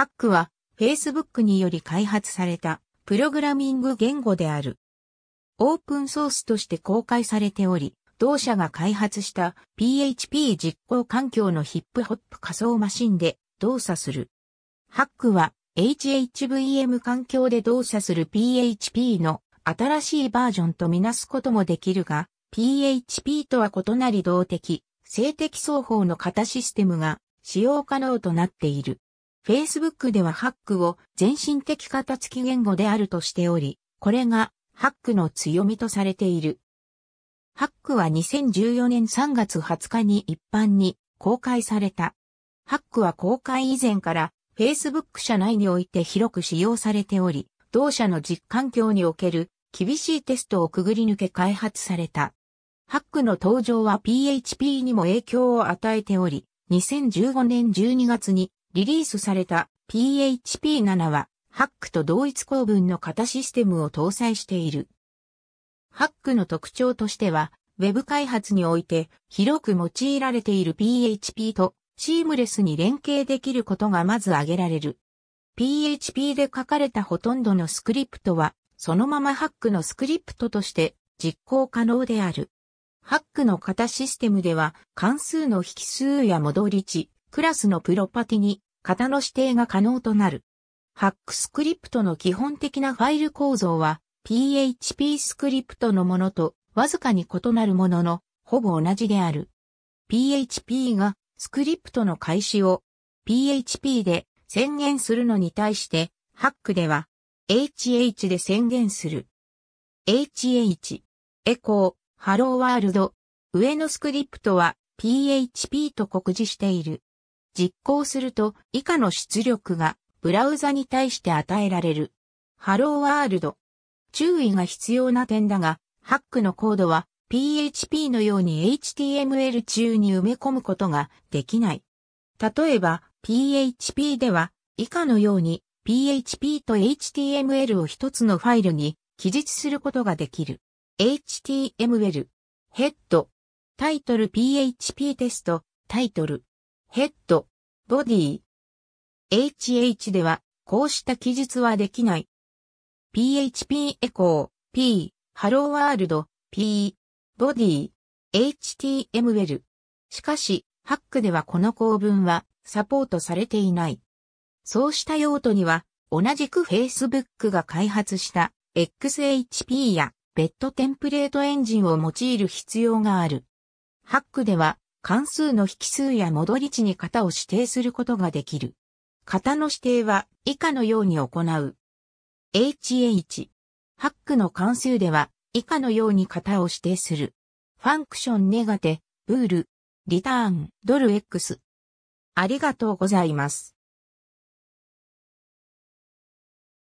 ハックは Facebook により開発されたプログラミング言語である。オープンソースとして公開されており、同社が開発した PHP 実行環境のヒップホップ仮想マシンで動作する。ハックは HHVM 環境で動作する PHP の新しいバージョンとみなすこともできるが、PHP とは異なり動的、性的双方の型システムが使用可能となっている。Facebook ではハックを全身的型付き言語であるとしており、これがハックの強みとされている。ハックは2014年3月20日に一般に公開された。ハックは公開以前から Facebook 社内において広く使用されており、同社の実環境における厳しいテストをくぐり抜け開発された。ハックの登場は PHP にも影響を与えており、2015年12月にリリースされた PHP7 は、ハックと同一構文の型システムを搭載している。ハックの特徴としては、Web 開発において広く用いられている PHP とシームレスに連携できることがまず挙げられる。PHP で書かれたほとんどのスクリプトは、そのままハックのスクリプトとして実行可能である。ハックの型システムでは関数の引数や戻り値、クラスのプロパティに型の指定が可能となる。ハックスクリプトの基本的なファイル構造は PHP スクリプトのものとわずかに異なるもののほぼ同じである。PHP がスクリプトの開始を PHP で宣言するのに対してハックでは HH で宣言する。HH、エコー、ハローワールド、上のスクリプトは PHP と告示している。実行すると以下の出力がブラウザに対して与えられる。ハローワールド。注意が必要な点だが、ハックのコードは PHP のように HTML 中に埋め込むことができない。例えば PHP では以下のように PHP と HTML を一つのファイルに記述することができる。HTML、ヘッド、タイトル PHP テスト、タイトル、ヘッド、ボディ。HH では、こうした記述はできない。PHP エコー、P、ハローワールド、P、ボディ、HTML。しかし、ハックではこの構文はサポートされていない。そうした用途には、同じく Facebook が開発した XHP や別途テンプレートエンジンを用いる必要がある。ハックでは関数の引数や戻り値に型を指定することができる。型の指定は以下のように行う。HH。ハックの関数では以下のように型を指定する。ファンクションネガテ、ブール、リターン、ドル X。ありがとうございます。